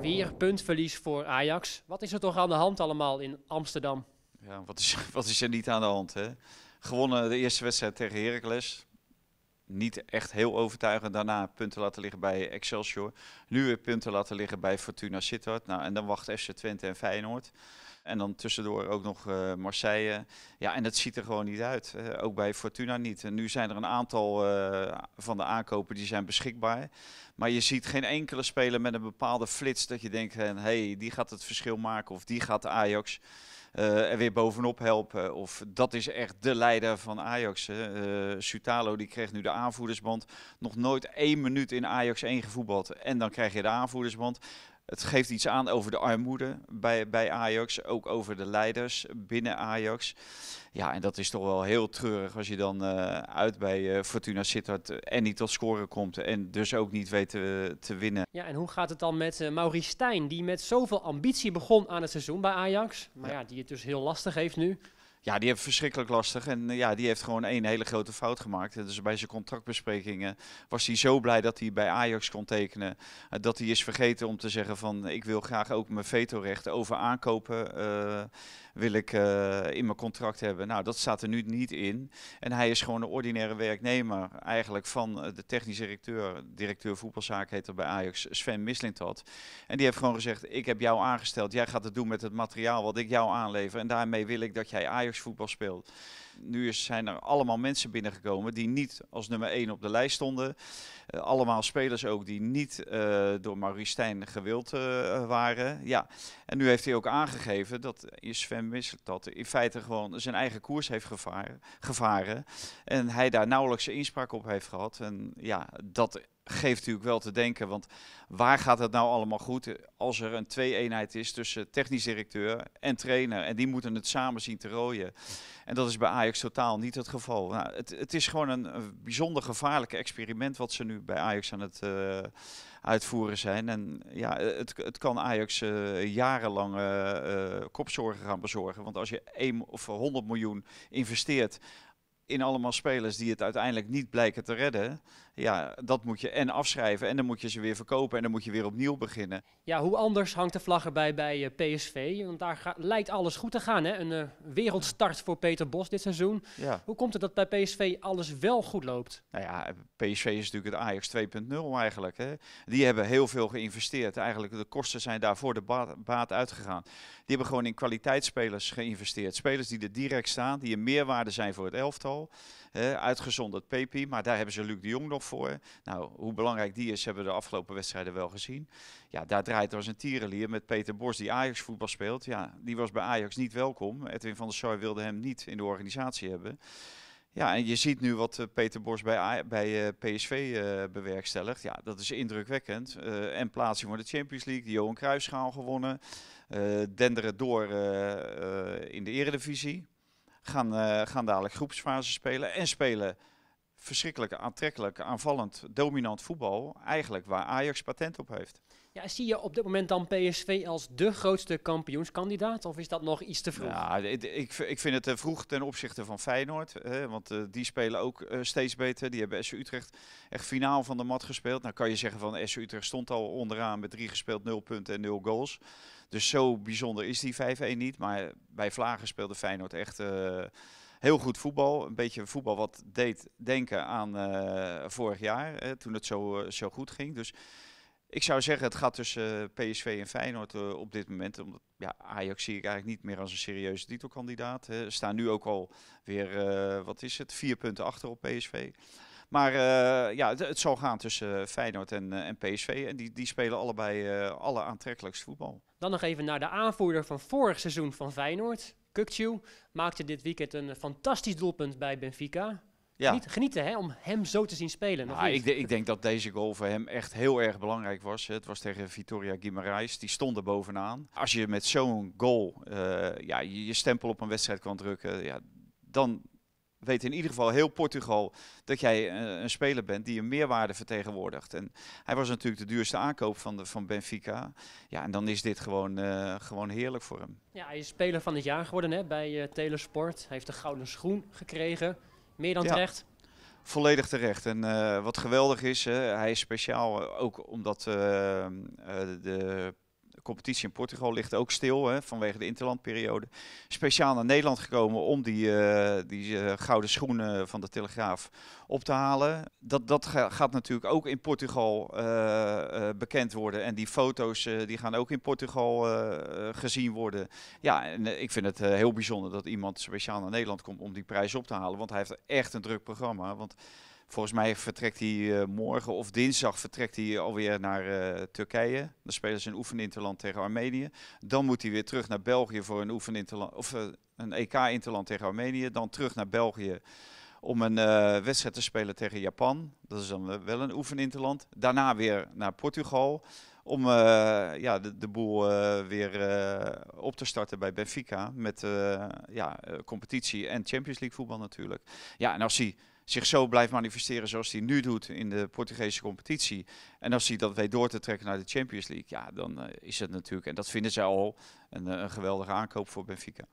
Weer puntverlies voor Ajax. Wat is er toch aan de hand allemaal in Amsterdam? Ja, wat is, wat is er niet aan de hand? Hè? Gewonnen de eerste wedstrijd tegen Heracles niet echt heel overtuigend daarna punten laten liggen bij Excelsior. Nu weer punten laten liggen bij Fortuna Sittard. Nou, en dan wacht FC Twente en Feyenoord. En dan tussendoor ook nog eh, Marseille. Ja, en dat ziet er gewoon niet uit. Eh, ook bij Fortuna niet. En nu zijn er een aantal eh, van de aankopen die zijn beschikbaar. Maar je ziet geen enkele speler met een bepaalde flits dat je denkt... hé, hey, die gaat het verschil maken of die gaat de Ajax... Eh, er weer bovenop helpen. Of dat is echt de leider van Ajax. Eh, Sutalo die kreeg nu de aanvoerdersband. Nog nooit één minuut in Ajax 1 gevoetbald. En dan krijg je de aanvoerdersband. Het geeft iets aan over de armoede bij, bij Ajax, ook over de leiders binnen Ajax. Ja, en dat is toch wel heel treurig als je dan eh, uit bij eh, Fortuna Sittard en niet tot scoren komt en dus ook niet weet te, winnen. Ja, en hoe gaat het dan met uh, Maurice Stijn, die met zoveel ambitie begon aan het seizoen bij Ajax, maar ja die het dus heel lastig heeft nu? Ja, die heeft verschrikkelijk lastig. En eh, ja, die heeft gewoon één hele grote fout gemaakt. En dus bij zijn contractbesprekingen was hij zo blij dat hij bij Ajax kon tekenen. Eh, dat hij is vergeten om te zeggen van ik wil graag ook mijn vetorecht over aankopen eh, wil ik in mijn contract hebben. Nou, dat staat er nu niet in. En hij is gewoon een ordinaire werknemer eigenlijk van de technische directeur, directeur voetbalzaak heet er bij Ajax, Sven tot. En die heeft gewoon gezegd, ik heb jou aangesteld, jij gaat het doen met het materiaal wat ik jou aanlever. En daarmee wil ik dat jij Ajax voetbal speelt. Nu zijn er allemaal mensen binnengekomen die niet als nummer 1 op de lijst stonden. Eh, allemaal spelers ook die niet eh, door Maurice Stijn gewild eh, waren. Ja. En nu heeft hij ook aangegeven dat Sven dat in feite gewoon zijn eigen koers heeft gevaren, gevaren. En hij daar nauwelijks inspraak op heeft gehad. En ja, dat geeft natuurlijk wel te denken. Want waar gaat het nou allemaal goed als er een twee-eenheid is tussen technisch directeur en trainer? En die moeten het samen zien te rooien. En dat is bij Ajax totaal niet het geval. Nou, het, het, is gewoon een, bijzonder gevaarlijk experiment wat ze nu bij Ajax aan het eh, uitvoeren zijn. En ja, het, het kan Ajax eh, jarenlang eh, kopzorgen gaan bezorgen. Want als je 1 of 100 miljoen investeert in allemaal spelers die het uiteindelijk niet blijken te redden. Ja, dat moet je en afschrijven en dan moet je ze weer verkopen en dan moet je weer opnieuw beginnen. Ja, hoe anders hangt de vlag erbij bij eh, PSV? Want daar lijkt alles goed te gaan, hè? Een eh, wereldstart voor Peter Bos dit seizoen. Ja. Hoe komt het dat bij PSV alles wel goed loopt? Nou ja, PSV is natuurlijk het Ajax 2.0 eigenlijk. Hè? Die hebben heel veel geïnvesteerd. Eigenlijk de kosten zijn daarvoor de baat, baat uitgegaan. Die hebben gewoon in kwaliteitsspelers geïnvesteerd. Spelers die er direct staan, die een meerwaarde zijn voor het elftal al. uitgezonderd Pepi, maar daar hebben ze Luc de Jong nog voor. Nou, hoe belangrijk die is, hebben we de afgelopen wedstrijden wel gezien. Ja, daar draait er als een tierenlier met Peter Bos, die Ajax voetbal speelt. Ja, die was bij Ajax niet welkom. Edwin van der Sar wilde hem niet in de organisatie hebben. Ja, en je ziet nu wat eh, Peter Bos bij, bij eh, PSV uh, eh, bewerkstelligt. Ja, dat is indrukwekkend. en plaatsing voor de Champions League, de Johan Cruijffschaal gewonnen. Uh, denderen door in de eredivisie gaan, eh, gaan dadelijk groepsfase spelen en spelen verschrikkelijk aantrekkelijk, aanvallend, dominant voetbal. Eigenlijk waar Ajax patent op heeft. Ja, zie je op dit moment dan PSV als de grootste kampioenskandidaat? Of is dat nog iets te vroeg? Ja, ik, ik vind het te eh, vroeg ten opzichte van Feyenoord. Hè, want eh, die spelen ook eh, steeds beter. Die hebben SU Utrecht echt finaal van de mat gespeeld. Nou kan je zeggen van SU Utrecht stond al onderaan met drie gespeeld, nul punten en nul goals. Dus zo bijzonder is die 5-1 niet. Maar bij Vlagen speelde Feyenoord echt... heel goed voetbal. Een beetje voetbal wat deed denken aan vorig jaar, hè, toen het zo, zo goed ging. Dus ik zou zeggen, het gaat tussen eh, PSV en Feyenoord eh, op dit moment. Omdat ja, Ajax zie ik eigenlijk niet meer als een serieuze titelkandidaat. Ze staan nu ook al weer, eh, wat is het, vier punten achter op PSV. Maar ja, het, zal gaan tussen Feyenoord en, en PSV. En die, die spelen allebei alle aantrekkelijkste voetbal. Dan nog even naar de aanvoerder van vorig seizoen van Feyenoord. Kukcu maakte dit weekend een fantastisch doelpunt bij Benfica ja. Niet genieten hè, om hem zo te zien spelen. Nou, ik, ik, denk dat deze goal voor hem echt heel erg belangrijk was. Het was tegen Vitoria Guimarães, die stond er bovenaan. Als je met zo'n goal eh, ja, je, stempel op een wedstrijd kan drukken, ja, dan weet in ieder geval heel Portugal dat jij eh, een speler bent die een meerwaarde vertegenwoordigt. En hij was natuurlijk de duurste aankoop van, de, van Benfica. Ja, en dan is dit gewoon, eh, gewoon heerlijk voor hem. Ja, hij is speler van het jaar geworden hè, bij uh, Telesport. Hij heeft de gouden schoen gekregen. Meer dan terecht? Volledig terecht. En eh, wat geweldig is, hij is speciaal eh, ook omdat eh, de de competitie in Portugal ligt ook stil hè, vanwege de interlandperiode. Speciaal naar Nederland gekomen om die, eh, die eh, gouden schoenen van de Telegraaf op te halen. Dat, dat gaat natuurlijk ook in Portugal eh, bekend worden. En die foto's die gaan ook in Portugal gezien worden. Ja, en ik vind het heel bijzonder dat iemand speciaal naar Nederland komt om die prijs op te halen. Want hij heeft echt een druk programma. Want Volgens mij vertrekt hij eh, morgen of dinsdag vertrekt hij alweer naar eh, Turkije. Dan spelen ze een oefeninterland tegen Armenië. Dan moet hij weer terug naar België voor een oefeninterland of eh, een EK-interland tegen Armenië. Dan terug naar België om een wedstrijd te spelen tegen Japan. Dat is dan wel een oefeninterland. Daarna weer naar Portugal om eh, ja, de, de boel eh, weer eh, op te starten bij Benfica. Met ja, competitie en Champions League voetbal natuurlijk. Ja, en als hij zich zo blijft manifesteren zoals hij nu doet in de Portugese competitie. En als hij dat weet door te trekken naar de Champions League. Ja, dan is het natuurlijk, en dat vinden zij al, een, een geweldige aankoop voor Benfica.